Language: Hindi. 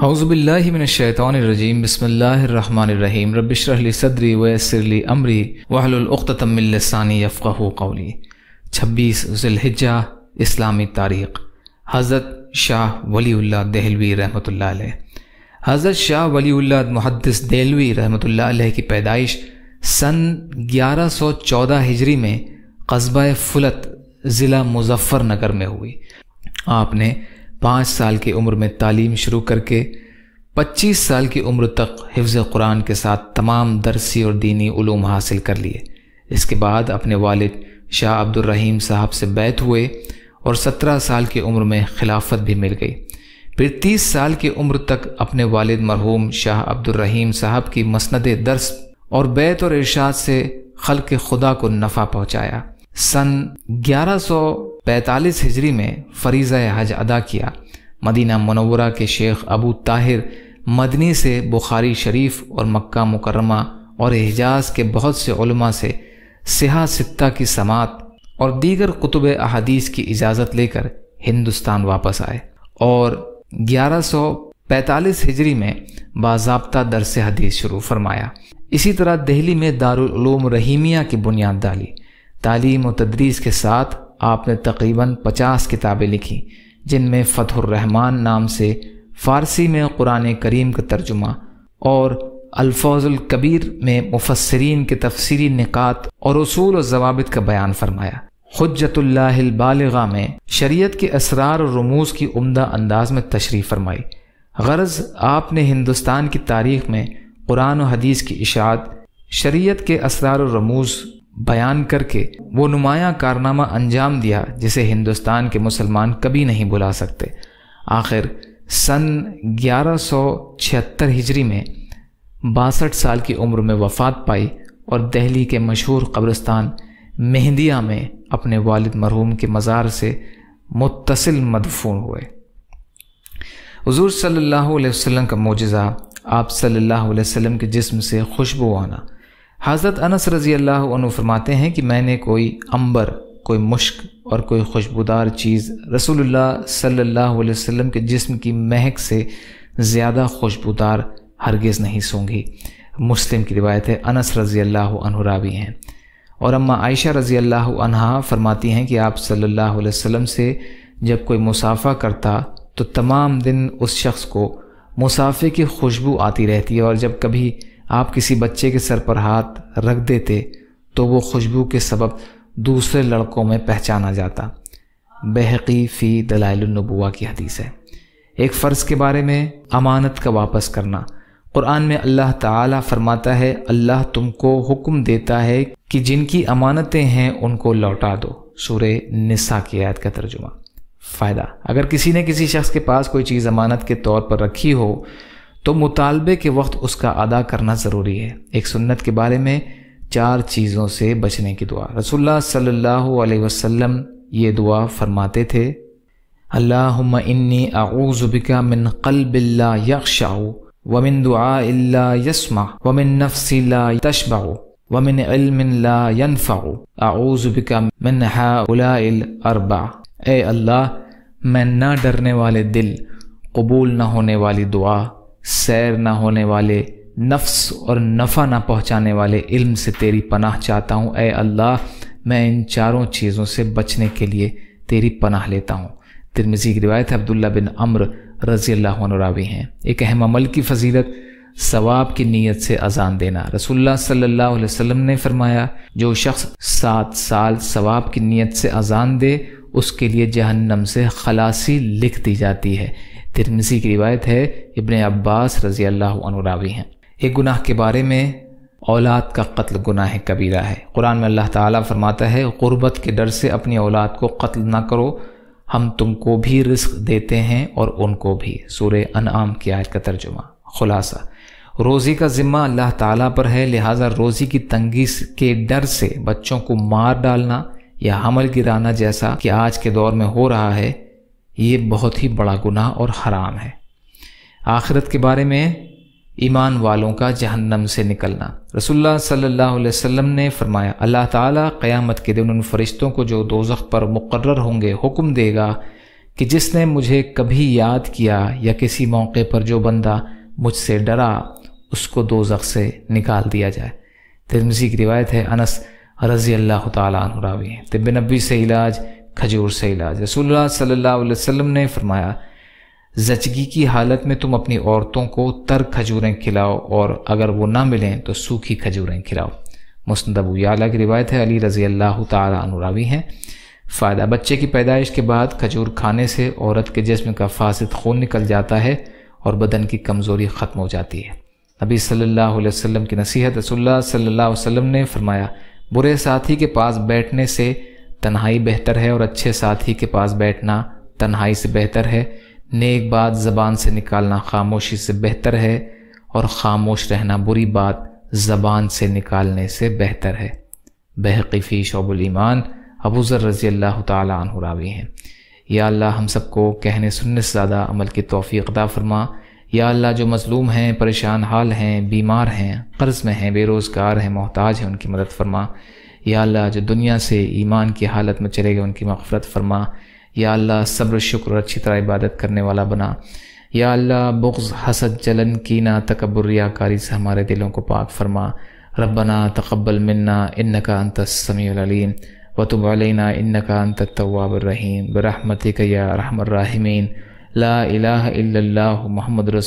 हौज़बिल्लिमिनशैतरजीम बसमीम रबिशरली सदरी वसरली अमरी वहलतमिलसानी अफ़ाह कौली छब्बीस ज़िलहिजा इस्लामी तारीख़ हज़रत शाह वली दहलवी रहमत हज़रत शाह वली मुहदस दहलवी रहमत की पैदाइश सन 1114 हिजरी में कस्बा फुलत ज़िला मुजफ़्फ़रनगर में हुई आपने पाँच साल की उम्र में तालीम शुरू करके पच्चीस साल की उम्र तक हिफ्ज़ कुरान के साथ तमाम दरसी और दीनी ूम हासिल कर लिए इसके बाद अपने वालिद शाह अब्दुलरहीम साहब से बैत हुए और सत्रह साल की उम्र में खिलाफत भी मिल गई फिर तीस साल की उम्र तक अपने वालिद मरहूम शाह अब्दुलरहीम साहब की मसंद दर्स और बैत और इर्शाद से खल के खुदा को नफ़ा पहुँचाया सन 1145 हिजरी में फरीज़ हज अदा किया मदीना मनवरा के शेख अबू ताहिर मदनी से बुखारी शरीफ और मक्का मुकरमा और एजाज के बहुत से उलमा से सिहा सित्ता की समात और दीगर कुतुब अहादीस की इजाज़त लेकर हिंदुस्तान वापस आए और 1145 हिजरी में बाबा दरस हदीस शुरू फरमाया इसी तरह दिल्ली में दारुलूम रहीमिया की बुनियाद डाली तालीम व तदरीस के साथ आपने तकरीबन पचास किताबें लिखीं जिनमें फ़तहरहमान नाम से फ़ारसी में कुरान करीम का तर्जुमा और अल्फाजुल कबीर में मुफसरीन के तफसीरी निकात और असूल और जवाब का बयान फरमाया हजतुल्लाबालगा में शरीय के असरार और रमूज़ की उमदा अंदाज में तशरी फरमाई गर्ज़ आपने हिंदुस्तान की तारीख में कुरान और हदीस की इशात शरीय के असरार और रमूज़ बयान करके वो नुमाया कारनामा अंजाम दिया जिसे हिंदुस्तान के मुसलमान कभी नहीं भुला सकते आखिर सन 1176 हिजरी में बासठ साल की उम्र में वफात पाई और दहली के मशहूर कब्रिस्तान मेहंदिया में अपने वालिद मरहूम के मज़ार से मुतसिल मदफून हुए हजूर सल्ला वसम का मोजा आप सल्ला वसम के जिस्म से खुशबू आना हज़रत अनस रज़ी अल्लाह फरमाते हैं कि मैंने कोई अंबर कोई मुश्क और कोई खुशबूदार चीज़ रसूलुल्लाह सल्लल्लाहु अलैहि वसल्लम के जिस्म की महक से ज़्यादा खुशबूदार हरगिज़ नहीं सूंघी मुस्लिम की रिवायत है अनस रज़ी अल्लाह रावी हैं और अम्मा आयशा रज़ी अल्लाह अनहा फरमाती हैं कि आप सल्लल्लाहु अलैहि वसल्लम से जब कोई मुसाफ़ा करता तो तमाम दिन उस शख्स को मुसाफे की खुशबू आती रहती है और जब कभी आप किसी बच्चे के सर पर हाथ रख देते तो वो खुशबू के सबब दूसरे लड़कों में पहचाना जाता बहकी फ़ी दलाइलनबुआ की हदीस है एक फ़र्ज़ के बारे में अमानत का वापस करना क़ुरान में अल्लाह ताला फरमाता है अल्लाह तुमको हुक्म देता है कि जिनकी अमानतें हैं उनको लौटा दो सूर निसा की आयत का तर्जुमा फ़ायदा अगर किसी ने किसी शख्स के पास कोई चीज़ अमानत के तौर पर रखी हो तो मुतालबे के वक्त उसका अदा करना ज़रूरी है एक सुन्नत के बारे में चार चीज़ों से बचने की दुआ रसुल्ला सल्लल्लाहु अलैहि वसल्लम ये दुआ फरमाते थे अल्लाहुम्मा इन्नी आऊज़ुबिका मिन कल्बिल्ला यख्शाऊ वमिन दुआ यस्मा वमिन नफ्सी ला तशबाऊ वमिन इल्मिन ला आऊज़ुबिका मिन हाउलाइल अरबा ए अल्लाह मैं ना डरने वाले दिल कबूल न होने वाली दुआ सैर ना होने वाले नफ्स और नफ़ा ना पहुँचाने वाले इल्म से तेरी पनाह चाहता हूँ ए अल्लाह मैं इन चारों चीज़ों से बचने के लिए तेरी पनाह लेता हूँ तिरमिजी की रिवायत है अब्दुल्ला बिन अम्र रजी अल्लाह हैं एक अहम अमल की फजीलत सवाब की नीयत से अजान देना रसुल्ला सल्ला वसम ने फरमाया जो शख्स सात साल सवाब की नीयत से अजान दे उसके लिए जहन्नम से खलासी लिख दी जाती है तिरमिसी की रिवायत है इबन अब्बास रजी अल्लाह अनुरावी हैं एक गुनाह के बारे में औलाद का कत्ल गुनाह कबीरा है कुरान में अल्लाह ताला फरमाता है ग़ुरबत के डर से अपनी औलाद को कत्ल ना करो हम तुमको भी रिस्क देते हैं और उनको भी सूर अनआम की आयत का तर्जुमा खुलासा रोज़ी का ज़िम्मा अल्लाह ताला पर है लिहाजा रोज़ी की तंगी के डर से बच्चों को मार डालना या हमल गिराना जैसा कि आज के दौर में हो रहा है ये बहुत ही बड़ा गुनाह और हराम है आखिरत के बारे में ईमान वालों का जहन्नम से निकलना रसुल्ला सल्लल्लाहु अलैहि वसल्लम ने फरमाया अल्लाह ताला क़यामत के दिन उन फरिश्तों को जो दोजख पर मुकर्र होंगे हुक्म देगा कि जिसने मुझे कभी याद किया या किसी मौके पर जो बंदा मुझसे डरा उसको दोजख से निकाल दिया जाए तिरमजी की रिवायत है अनस रज़ी अल्लाह तरावी तिब नबी से इलाज खजूर से इलाज रसूलुल्लाह सल्लल्लाहु अलैहि वसल्लम ने फरमाया जचगी की हालत में तुम अपनी औरतों को तर खजूरें खिलाओ और अगर वो ना मिलें तो सूखी खजूरें खिलाओ मुस्ंद अबू याला की रिवायत है अली रज़ी अल्लाह तुरावी हैं फ़ायदा बच्चे की पैदाइश के बाद खजूर खाने से औरत के जिसम का फासद खून निकल जाता है और बदन की कमज़ोरी ख़त्म हो जाती है नबी सल्लल्लाहु अलैहि वसल्लम की नसीहत रसोल्ला सल्लल्लाहु अलैहि वसल्लम ने फरमाया बुरे साथी के पास बैठने से तन्हाई बेहतर है और अच्छे साथी के पास बैठना तन्हाई से बेहतर है नेक बात ज़बान से निकालना खामोशी से बेहतर है और ख़ामोश रहना बुरी बात ज़बान से निकालने से बेहतर है बहकीफ़ी ईमान अबूज़र रज़ी अल्लाह तुरावी हैं या अल्लाह हम सबको कहने सुनने से ज़्यादा अमल की तोफ़ी अकदा फरमा या अल्लाह जो मज़लूम हैं परेशान हाल हैं बीमार हैं कर्ज़ में हैं बेरोज़गार हैं मोहताज हैं उनकी मदद फरमा या अल्लाह जो दुनिया से ईमान की हालत में चले गए उनकी मफ़रत फरमा या अल्लाह सब्र शुक्र और अच्छी तरह इबादत करने वाला बना या अल्लाह बुग्ज़ हसद जलन की ना तकबर याकारी से हमारे दिलों को पाक फरमा रबना तकबल मन्ना इन का अंत समीम वतुब अलैना इन का अंत तवाबरहीम बरहमत या रहमर्राहिमीन ला इलाह इल्लल्लाहु मोहम्मद